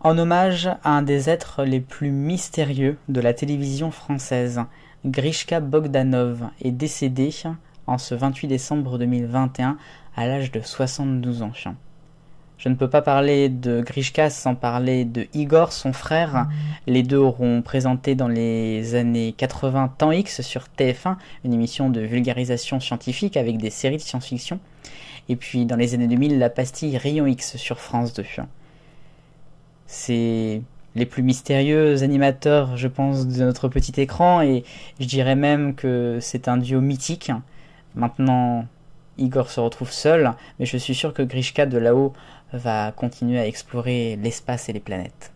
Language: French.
en hommage à un des êtres les plus mystérieux de la télévision française. Grishka Bogdanov est décédé en ce 28 décembre 2021 à l'âge de 72 ans. Je ne peux pas parler de Grishka sans parler de Igor, son frère. Les deux auront présenté dans les années 80 Temps X sur TF1, une émission de vulgarisation scientifique avec des séries de science-fiction. Et puis dans les années 2000, la pastille Rayon X sur France 2 c'est les plus mystérieux animateurs, je pense, de notre petit écran. Et je dirais même que c'est un duo mythique. Maintenant, Igor se retrouve seul, mais je suis sûr que Grishka de là-haut va continuer à explorer l'espace et les planètes.